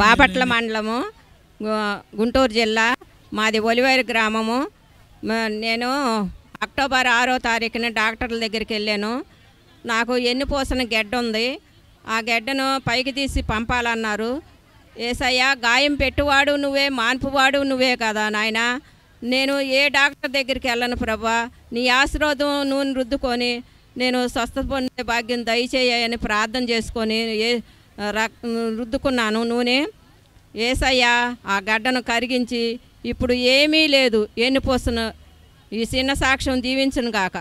బాపట్ల మండలము గుంటూరు జిల్లా మాది ఒలివేరు గ్రామము నేను అక్టోబర్ ఆరో తారీఖున డాక్టర్ల దగ్గరికి వెళ్ళాను నాకు ఎన్ని పోసిన గెడ్డ ఉంది ఆ గెడ్డను పైకి తీసి పంపాలన్నారు ఏసయ్యా గాయం పెట్టువాడు నువ్వే మాన్పువాడు నువ్వే కదా నాయన నేను ఏ డాక్టర్ దగ్గరికి వెళ్ళను ప్రభా నీ ఆశీర్వాదం నూనె రుద్దుకొని నేను స్వస్థత పొందే భాగ్యం దయచేయని ప్రార్థన చేసుకొని ఏ రుద్దుకున్నాను నూనె ఏసయ్యా ఆ గడ్డను కరిగించి ఇప్పుడు ఏమీ లేదు ఎన్నిపోస్తున్న ఈ చిన్న సాక్ష్యం దీవించును గాక